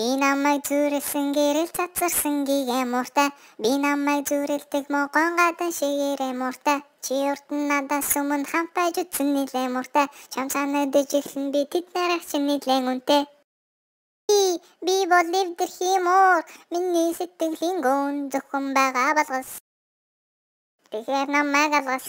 Чи намайг зүрэлсэн гэрэл цацарсан гигэ муртай. Би намайг зүрэлдэг могон гадан шигээрээ муртай. Чи урд нь надаас өмнө хамт байж үтсэн нилээ муртай. Чам цаанаа дэжиглэн би тэд нарах чинь нилээ үнтэй. Би би бол эвдэрх юм уу? Миний сэтгэлийн гүн зөвхөн байгаа болгос. Тэгэхээр намайг алгас.